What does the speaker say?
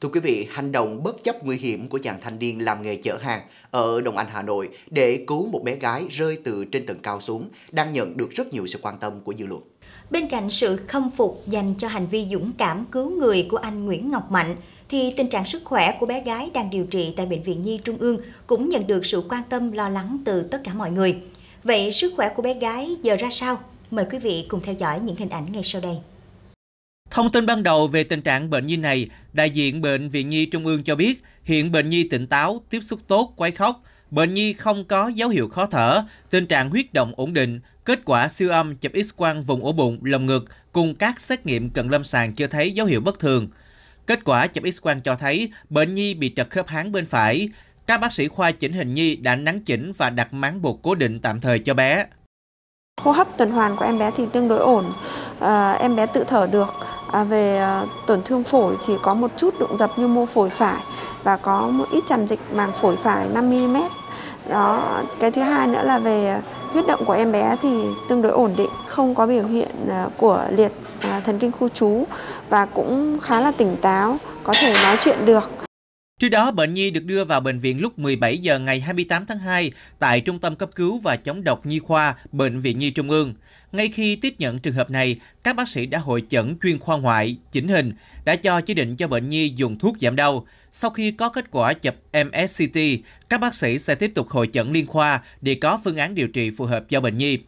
Thưa quý vị, hành động bất chấp nguy hiểm của chàng thanh niên làm nghề chở hàng ở Đồng Anh, Hà Nội để cứu một bé gái rơi từ trên tầng cao xuống đang nhận được rất nhiều sự quan tâm của dư luận. Bên cạnh sự khâm phục dành cho hành vi dũng cảm cứu người của anh Nguyễn Ngọc Mạnh, thì tình trạng sức khỏe của bé gái đang điều trị tại Bệnh viện Nhi Trung ương cũng nhận được sự quan tâm lo lắng từ tất cả mọi người. Vậy sức khỏe của bé gái giờ ra sao? Mời quý vị cùng theo dõi những hình ảnh ngay sau đây. Thông tin ban đầu về tình trạng bệnh nhi này, đại diện Bệnh viện Nhi Trung ương cho biết hiện bệnh nhi tỉnh táo, tiếp xúc tốt, quấy khóc, bệnh nhi không có dấu hiệu khó thở, tình trạng huyết động ổn định, kết quả siêu âm chụp x-quang vùng ổ bụng, lồng ngực cùng các xét nghiệm cận lâm sàng chưa thấy dấu hiệu bất thường. Kết quả chụp x-quang cho thấy bệnh nhi bị trật khớp háng bên phải. Các bác sĩ khoa chỉnh hình nhi đã nắn chỉnh và đặt máng buộc cố định tạm thời cho bé. Hô hấp tuần hoàn của em bé thì tương đối ổn, à, em bé tự thở được, À, về ờ, tổn thương phổi thì có một chút đụng dập như mô phổi phải và có một ít tràn dịch màng phổi phải 5 mm. Đó, cái thứ hai nữa là về ờ, huyết động của em bé thì tương đối ổn định, không có biểu hiện ờ, của liệt thần kinh khu trú và cũng khá là tỉnh táo, có thể nói chuyện được. Trước đó, bệnh nhi được đưa vào bệnh viện lúc 17 giờ ngày 28 tháng 2 tại Trung tâm cấp cứu và chống độc nhi khoa Bệnh viện Nhi Trung ương. Ngay khi tiếp nhận trường hợp này, các bác sĩ đã hội chẩn chuyên khoa ngoại, chỉnh hình, đã cho chỉ định cho bệnh nhi dùng thuốc giảm đau. Sau khi có kết quả chụp MSCT, các bác sĩ sẽ tiếp tục hội chẩn liên khoa để có phương án điều trị phù hợp cho bệnh nhi.